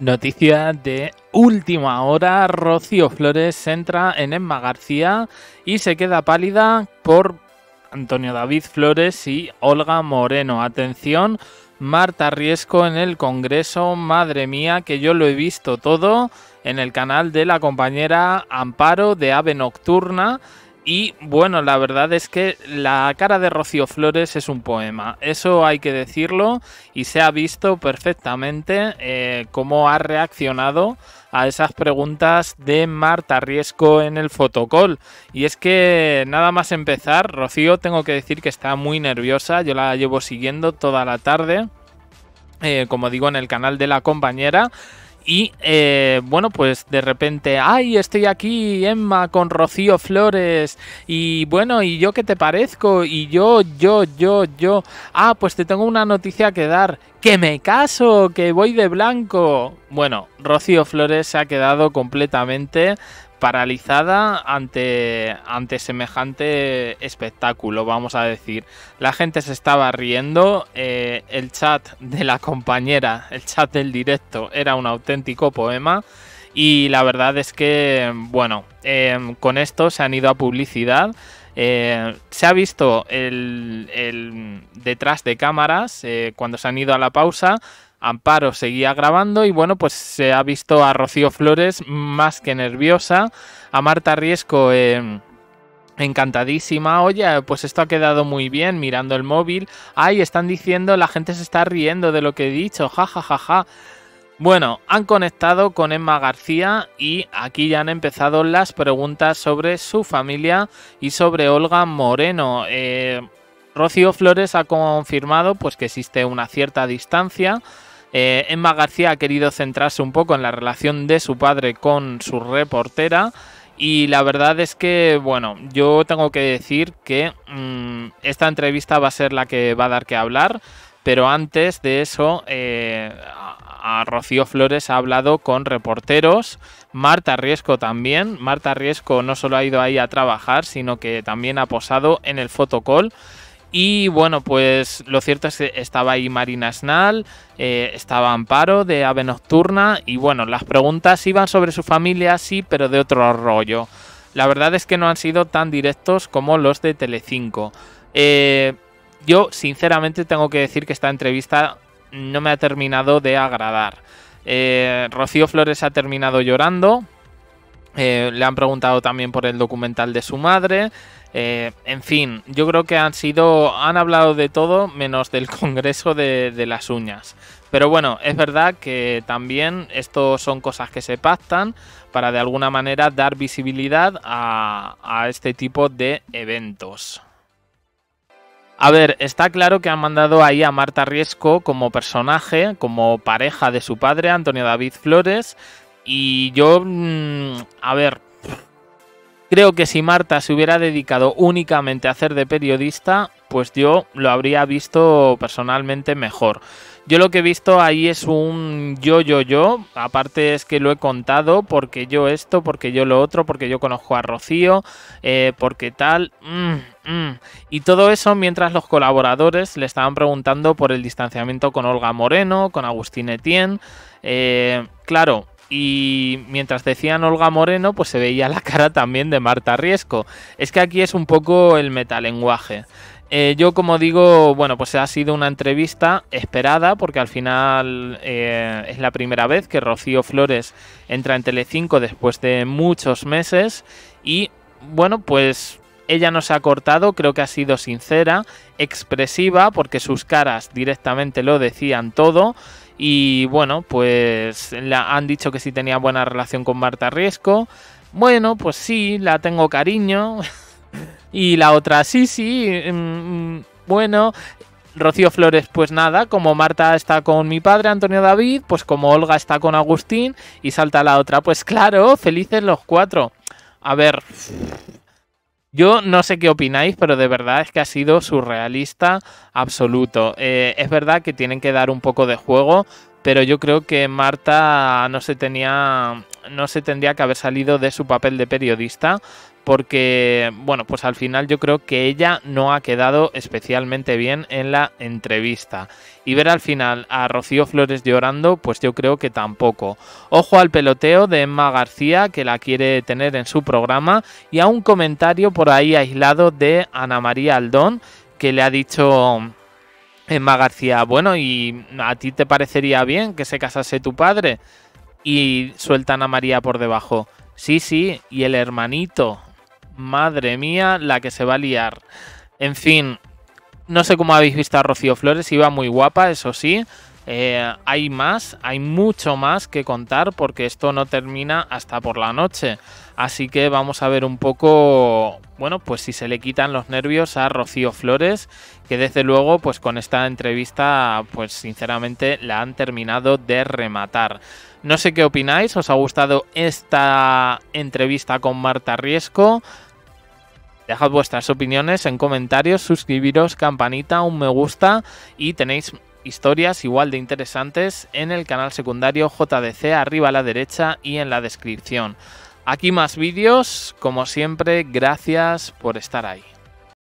Noticia de última hora, Rocío Flores entra en Emma García y se queda pálida por Antonio David Flores y Olga Moreno. Atención, Marta Riesco en el Congreso, madre mía, que yo lo he visto todo en el canal de la compañera Amparo de Ave Nocturna y bueno, la verdad es que la cara de Rocío Flores es un poema, eso hay que decirlo, y se ha visto perfectamente eh, cómo ha reaccionado a esas preguntas de Marta Riesco en el fotocol. Y es que nada más empezar, Rocío, tengo que decir que está muy nerviosa, yo la llevo siguiendo toda la tarde, eh, como digo, en el canal de la compañera. Y eh, bueno, pues de repente, ay, estoy aquí, Emma, con Rocío Flores. Y bueno, ¿y yo qué te parezco? Y yo, yo, yo, yo. Ah, pues te tengo una noticia que dar. Que me caso, que voy de blanco. Bueno, Rocío Flores se ha quedado completamente paralizada ante, ante semejante espectáculo, vamos a decir. La gente se estaba riendo, eh, el chat de la compañera, el chat del directo era un auténtico poema. Y la verdad es que, bueno, em, con esto se han ido a publicidad. Eh, se ha visto el, detrás de cámaras eh, cuando se han ido a la pausa. Amparo seguía grabando y bueno, pues se ha visto a Rocío Flores más que nerviosa, a Marta Riesco... Em, encantadísima, oye, pues esto ha quedado muy bien mirando el móvil, ay, están diciendo, la gente se está riendo de lo que he dicho, jajajaja, ja, ja, ja. Bueno, han conectado con Emma García y aquí ya han empezado las preguntas sobre su familia y sobre Olga Moreno. Eh, Rocío Flores ha confirmado pues que existe una cierta distancia eh, Emma García ha querido centrarse un poco en la relación de su padre con su reportera. Y la verdad es que, bueno, yo tengo que decir que mm, esta entrevista va a ser la que va a dar que hablar, pero antes de eso, eh, a Rocío Flores ha hablado con reporteros, Marta Riesco también. Marta Riesco no solo ha ido ahí a trabajar, sino que también ha posado en el fotocall. Y bueno, pues lo cierto es que estaba ahí Marina Snal, eh, estaba Amparo de Ave Nocturna y bueno, las preguntas iban sobre su familia, sí, pero de otro rollo. La verdad es que no han sido tan directos como los de Telecinco. Eh, yo sinceramente tengo que decir que esta entrevista no me ha terminado de agradar. Eh, Rocío Flores ha terminado llorando, eh, le han preguntado también por el documental de su madre. Eh, en fin, yo creo que han sido. han hablado de todo menos del Congreso de, las Uñas. Pero bueno, es verdad que también esto son cosas que se pactan para de alguna manera dar visibilidad a este tipo de eventos. A ver, está claro que han mandado ahí a Marta Riesco como personaje, como pareja de su padre, Antonio David Flores, y yo, mm, a ver, creo que si Marta se hubiera dedicado únicamente a hacer de periodista, pues yo lo habría visto personalmente mejor. Yo lo que he visto ahí es un yo, yo, yo. Aparte es que lo he contado porque yo esto, porque yo lo otro, porque yo conozco a Rocío, eh, porque tal. Mm, mm. Y todo eso mientras los colaboradores le estaban preguntando por el distanciamiento con Olga Moreno, con Agustín Etienne. Eh, claro, y mientras decían Olga Moreno, pues se veía la cara también de Marta Riesco. Es que aquí es un poco el metalenguaje. Eh, yo, como digo, bueno, pues ha sido una entrevista esperada, porque al final eh, es la primera vez que Rocío Flores entra en Telecinco después de muchos meses. Y bueno, pues ella nos ha cortado, creo que ha sido sincera, expresiva, porque sus caras directamente lo decían todo. Y bueno, pues la, han dicho que sí tenía buena relación con Marta Riesco. Bueno, pues sí, la tengo cariño. y la otra, sí, sí. Mm, mm, bueno, Rocío Flores, pues nada, como Marta está con mi padre, Antonio David, pues como Olga está con Agustín y salta la otra, pues claro, felices los cuatro. A ver, yo no sé qué opináis, pero de verdad es que ha sido surrealista absoluto. Eh, es verdad que tienen que dar un poco de juego, pero yo creo que Marta no se tenía no se tendría que haber salido de su papel de periodista porque bueno, pues al final yo creo que ella no ha quedado especialmente bien en la entrevista. Y ver al final a Rocío Flores llorando, pues yo creo que tampoco. Ojo al peloteo de Emma García, que la quiere tener en su programa, y a un comentario por ahí aislado de Ana María Aldón, que le ha dicho Emma García, bueno, ¿y a ti te parecería bien que se casase tu padre? Y sueltan a María por debajo. Sí, sí, y el hermanito. Madre mía, la que se va a liar. En fin, no sé cómo habéis visto a Rocío Flores, iba muy guapa, eso sí. Eh, hay más, hay mucho más que contar porque esto no termina hasta por la noche. Así que vamos a ver un poco, bueno, pues si se le quitan los nervios a Rocío Flores, que desde luego, pues con esta entrevista, pues sinceramente la han terminado de rematar. No sé qué opináis, ¿os ha gustado esta entrevista con Marta Riesco? Dejad vuestras opiniones en comentarios, suscribiros, campanita, un me gusta y tenéis historias igual de interesantes en el canal secundario JDC arriba a la derecha y en la descripción. Aquí más vídeos, como siempre, gracias por estar ahí.